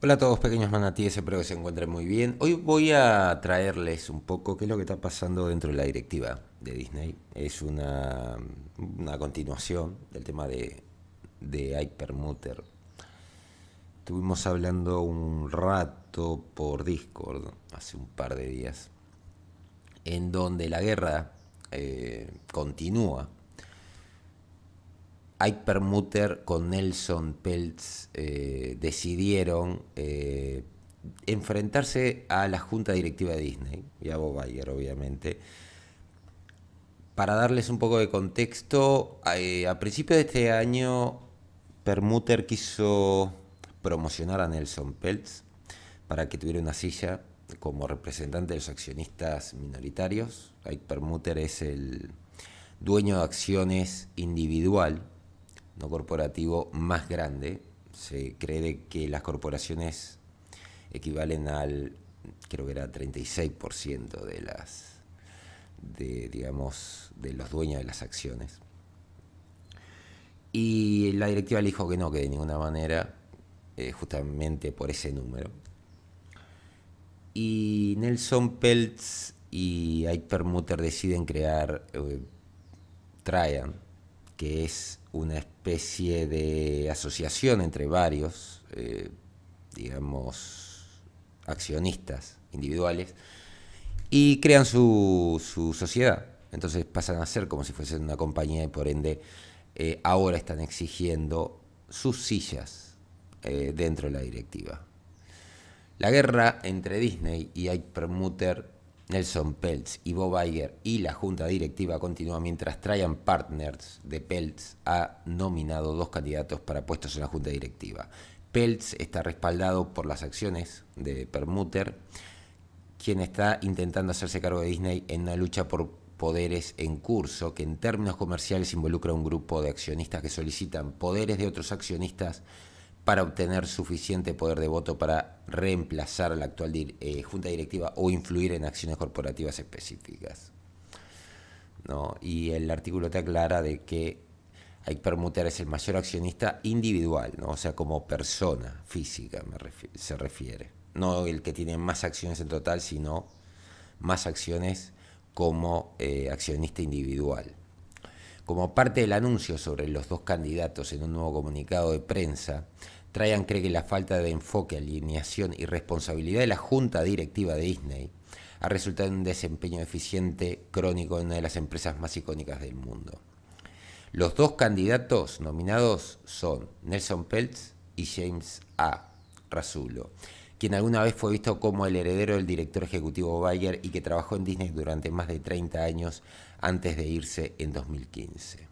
Hola a todos pequeños manatíes, espero que se encuentren muy bien. Hoy voy a traerles un poco qué es lo que está pasando dentro de la directiva de Disney. Es una, continuación del tema de, de Hypermuter. Estuvimos hablando un rato por Discord hace un par de días, en donde la guerra eh, continúa Ike Permuter con Nelson Peltz eh, decidieron eh, enfrentarse a la junta directiva de Disney y a Bob Iger, obviamente. Para darles un poco de contexto, eh, a principios de este año, Permuter quiso promocionar a Nelson Peltz para que tuviera una silla como representante de los accionistas minoritarios. Ike Permuter es el dueño de acciones individual no corporativo más grande. Se cree que las corporaciones equivalen al, creo que era 36% de las, de, digamos, de los dueños de las acciones. Y la directiva dijo que no, que de ninguna manera, eh, justamente por ese número. Y Nelson Peltz y Ike deciden crear, eh, que es una especie de asociación entre varios, eh, digamos, accionistas individuales, y crean su, sociedad. Entonces pasan a ser como si fuesen una compañía y por ende eh, ahora están exigiendo sus sillas eh, dentro de la directiva. La guerra entre Disney y Ike Nelson Peltz y Bob Iger y la junta directiva continúa mientras Traian Partners de Peltz ha nominado dos candidatos para puestos en la junta directiva. Peltz está respaldado por las acciones de Permuter, quien está intentando hacerse cargo de Disney en una lucha por poderes en curso que en términos comerciales involucra a un grupo de accionistas que solicitan poderes de otros accionistas para obtener suficiente poder de voto para reemplazar a la actual eh, junta directiva o influir en acciones corporativas específicas. Y el artículo te aclara de que hay Permuter es el mayor accionista individual, o sea, como persona física se refiere. No el que tiene más acciones en total, sino más acciones como eh, accionista individual. Como parte del anuncio sobre los dos candidatos en un nuevo comunicado de prensa, Traian cree que la falta de enfoque, alineación y responsabilidad de la junta directiva de Disney ha resultado en un desempeño eficiente crónico en una de las empresas más icónicas del mundo. Los dos candidatos nominados son Nelson Peltz y James A. Rasulo, quien alguna vez fue visto como el heredero del director ejecutivo Bayer y que trabajó en Disney durante más de 30 años antes de irse en 2015.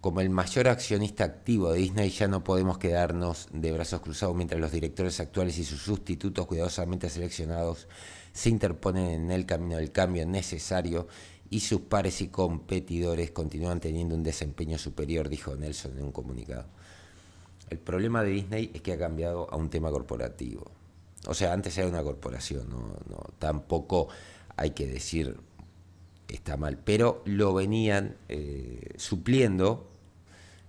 Como el mayor accionista activo de Disney ya no podemos quedarnos de brazos cruzados mientras los directores actuales y sus sustitutos cuidadosamente seleccionados se interponen en el camino del cambio necesario y sus pares y competidores continúan teniendo un desempeño superior, dijo Nelson en un comunicado. El problema de Disney es que ha cambiado a un tema corporativo. O sea, antes era una corporación, no, tampoco hay que decir está mal, pero lo venían eh, supliendo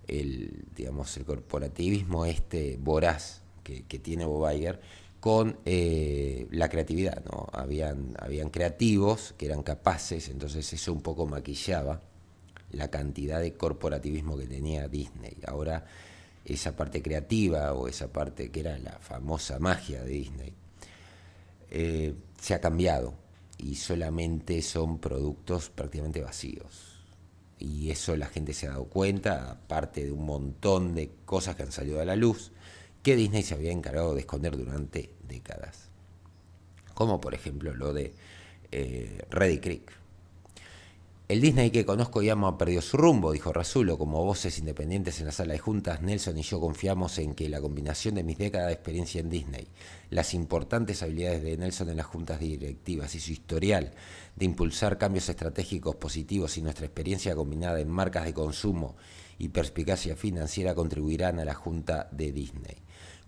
el, digamos, el corporativismo este voraz que, tiene Bob con eh, la creatividad, ¿no? Habían, habían creativos que eran capaces, entonces eso un poco maquillaba la cantidad de corporativismo que tenía Disney. Ahora esa parte creativa o esa parte que era la famosa magia de Disney, eh, se ha cambiado y solamente son productos prácticamente vacíos. Y eso la gente se ha dado cuenta, aparte de un montón de cosas que han salido a la luz, que Disney se había encargado de esconder durante décadas. Como por ejemplo lo de eh, Ready Creek. El Disney que conozco y amo perdido su rumbo, dijo Rasulo. Como voces independientes en la sala de juntas, Nelson y yo confiamos en que la combinación de mis décadas de experiencia en Disney, las importantes habilidades de Nelson en las juntas directivas y su historial de impulsar cambios estratégicos positivos y nuestra experiencia combinada en marcas de consumo y perspicacia financiera contribuirán a la junta de Disney.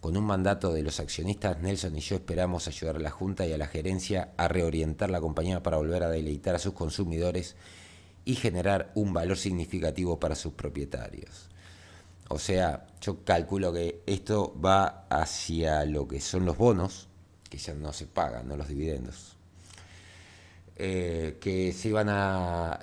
Con un mandato de los accionistas, Nelson y yo esperamos ayudar a la Junta y a la gerencia a reorientar la compañía para volver a deleitar a sus consumidores y generar un valor significativo para sus propietarios. O sea, yo calculo que esto va hacia lo que son los bonos, que ya no se pagan, no los dividendos, eh, que se iban a...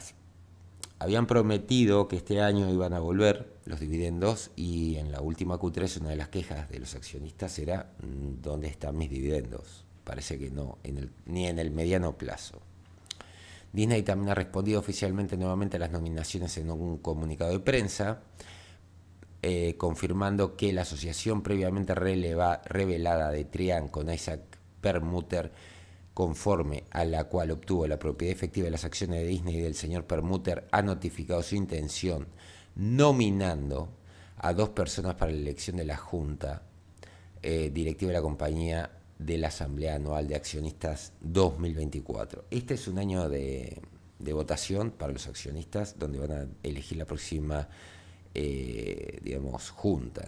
Habían prometido que este año iban a volver los dividendos y en la última Q3 una de las quejas de los accionistas era, mm, ¿dónde están mis dividendos? Parece que no, en el, ni en el mediano plazo. Disney también ha respondido oficialmente nuevamente a las nominaciones en un comunicado de prensa, eh, confirmando que la asociación previamente revelada de trián con Isaac Permuter, conforme a la cual obtuvo la propiedad efectiva de las acciones de Disney y del señor Permuter, ha notificado su intención nominando a dos personas para la elección de la Junta eh, Directiva de la compañía de la Asamblea Anual de Accionistas 2024. Este es un año de, votación para los accionistas donde van a elegir la próxima, eh, digamos, junta.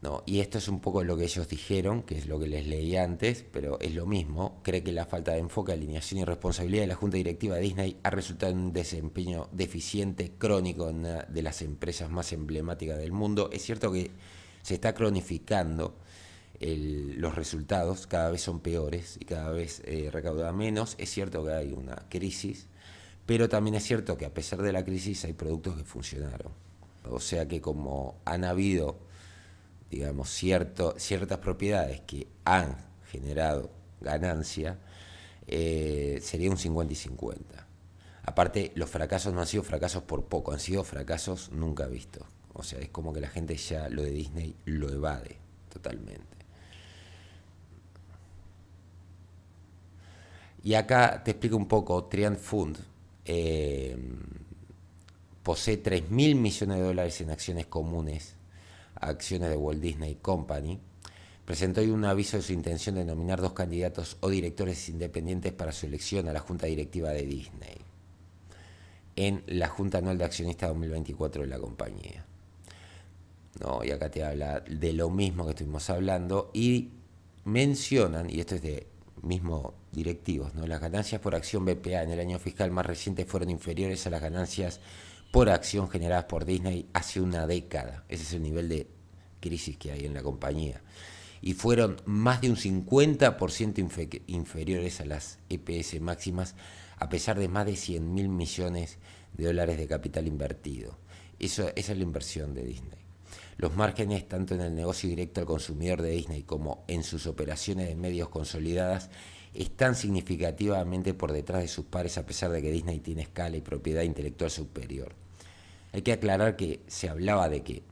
¿no? Y esto es un poco lo que ellos dijeron, que es lo que les leí antes, pero es lo mismo. Cree que la falta de enfoque, alineación y responsabilidad de la Junta Directiva de Disney ha resultado en un desempeño deficiente, crónico en una de las empresas más emblemáticas del mundo. Es cierto que se está cronificando los resultados cada vez son peores y cada vez eh, recauda menos. Es cierto que hay una crisis, pero también es cierto que a pesar de la crisis hay productos que funcionaron. O sea que como han habido, digamos, cierto, ciertas propiedades que han generado ganancia, eh, sería un 50 y 50. Aparte, los fracasos no han sido fracasos por poco, han sido fracasos nunca vistos. O sea, es como que la gente ya lo de Disney lo evade totalmente. Y acá te explico un poco, Trian Fund eh, posee 3.000 mil millones de dólares en acciones comunes, acciones de Walt Disney Company. Presentó hoy un aviso de su intención de nominar dos candidatos o directores independientes para su elección a la Junta Directiva de Disney en la Junta Anual de Accionistas 2024 de la compañía. No, y acá te habla de lo mismo que estuvimos hablando y mencionan, y esto es de mismo directivos. ¿no? Las ganancias por acción BPA en el año fiscal más reciente fueron inferiores a las ganancias por acción generadas por Disney hace una década. Ese es el nivel de crisis que hay en la compañía. Y fueron más de un 50% inferiores a las EPS máximas, a pesar de más de 100 mil millones de dólares de capital invertido. Eso, esa es la inversión de Disney. Los márgenes, tanto en el negocio directo al consumidor de Disney como en sus operaciones de medios consolidadas, están significativamente por detrás de sus pares a pesar de que Disney tiene escala y propiedad intelectual superior. Hay que aclarar que se hablaba de que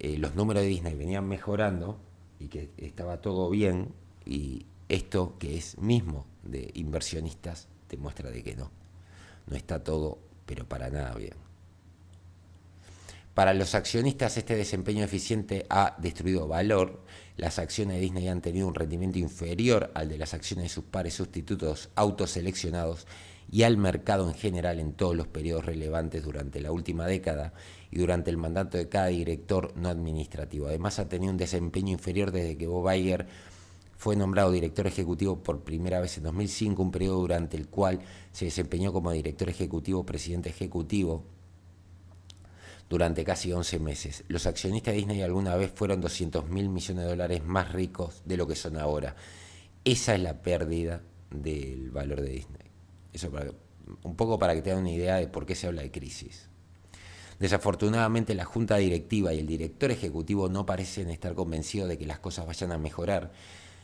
eh, los números de Disney venían mejorando y que estaba todo bien y esto que es mismo de inversionistas te muestra de que no, no está todo pero para nada bien. Para los accionistas este desempeño eficiente ha destruido valor, las acciones de Disney han tenido un rendimiento inferior al de las acciones de sus pares sustitutos autoseleccionados y al mercado en general en todos los periodos relevantes durante la última década y durante el mandato de cada director no administrativo. Además ha tenido un desempeño inferior desde que Bob Iger fue nombrado director ejecutivo por primera vez en 2005, un periodo durante el cual se desempeñó como director ejecutivo, presidente ejecutivo durante casi 11 meses. Los accionistas de Disney alguna vez fueron 200 mil millones de dólares más ricos de lo que son ahora. Esa es la pérdida del valor de Disney. Eso para, un poco para que te una idea de por qué se habla de crisis. Desafortunadamente la junta directiva y el director ejecutivo no parecen estar convencidos de que las cosas vayan a mejorar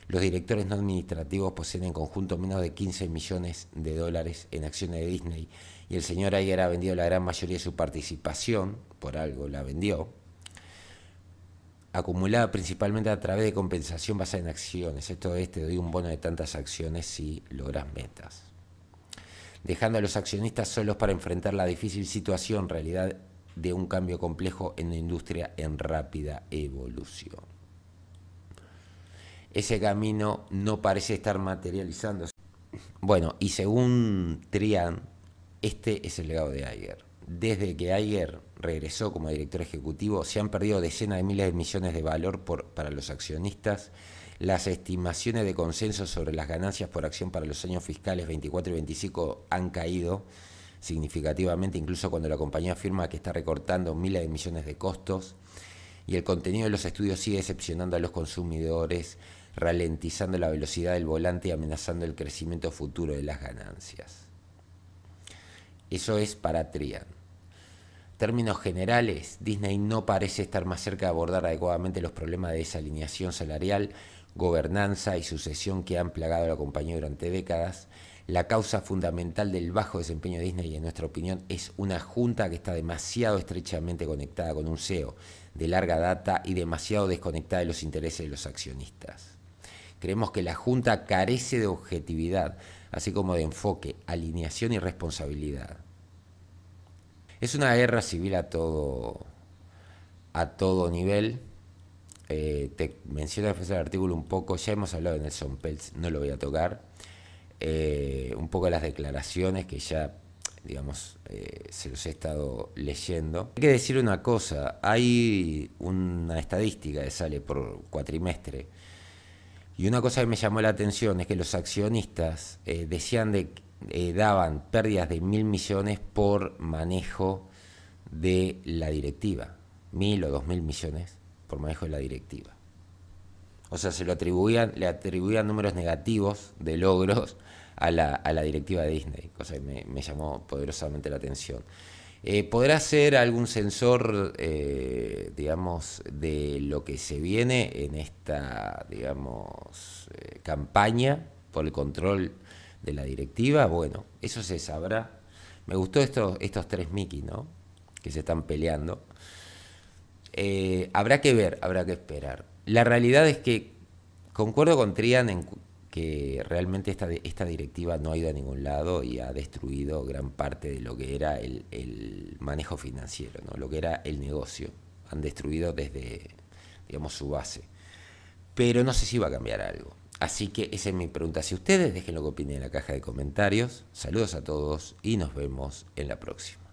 los directores no administrativos poseen en conjunto menos de 15 millones de dólares en acciones de Disney y el señor Ayer ha vendido la gran mayoría de su participación, por algo la vendió, acumulada principalmente a través de compensación basada en acciones. Esto es, te doy un bono de tantas acciones si logras metas. Dejando a los accionistas solos para enfrentar la difícil situación, realidad de un cambio complejo en una industria en rápida evolución ese camino no parece estar materializándose. Bueno, y según Trián, este es el legado de Aiger. Desde que Aiger regresó como director ejecutivo, se han perdido decenas de miles de millones de valor para los accionistas. Las estimaciones de consenso sobre las ganancias por acción para los años fiscales 24 y 25 han caído significativamente, incluso cuando la compañía afirma que está recortando miles de millones de costos y el contenido de los estudios sigue decepcionando a los consumidores, ralentizando la velocidad del volante y amenazando el crecimiento futuro de las ganancias. Eso es para Trian. Términos generales, Disney no parece estar más cerca de abordar adecuadamente los problemas de desalineación salarial, gobernanza y sucesión que han plagado a la compañía durante décadas. La causa fundamental del bajo desempeño de Disney, en nuestra opinión, es una junta que está demasiado estrechamente conectada con un CEO, de larga data y demasiado desconectada de los intereses de los accionistas. Creemos que la Junta carece de objetividad, así como de enfoque, alineación y responsabilidad. Es una guerra civil a todo, a todo nivel. Eh, te menciono después artículo un poco, ya hemos hablado de Nelson Peltz, no lo voy a tocar. Eh, un poco las declaraciones que ya digamos, eh, se los he estado leyendo. Hay que decir una cosa, hay una estadística que sale por cuatrimestre y una cosa que me llamó la atención es que los accionistas eh, decían de eh, daban pérdidas de mil millones por manejo de la directiva, mil o dos mil millones por manejo de la directiva. O sea, se lo atribuían, le atribuían números negativos de logros a la, directiva de Disney, cosa que me, llamó poderosamente la atención. Eh, ¿Podrá ser algún sensor, eh, digamos, de lo que se viene en esta, digamos, eh, campaña por el control de la directiva? Bueno, eso se sabrá. Me gustó estos, estos tres Mickey, ¿no? Que se están peleando. habrá que ver, habrá que esperar. La realidad es que concuerdo con Trian en realmente esta, esta directiva no ha ido a ningún lado y ha destruido gran parte de lo que era el, manejo financiero, ¿no? lo que era el negocio. Han destruido desde, digamos, su base. Pero no sé si va a cambiar algo. Así que esa es mi pregunta. Si ustedes, dejen lo que opinen en la caja de comentarios. Saludos a todos y nos vemos en la próxima.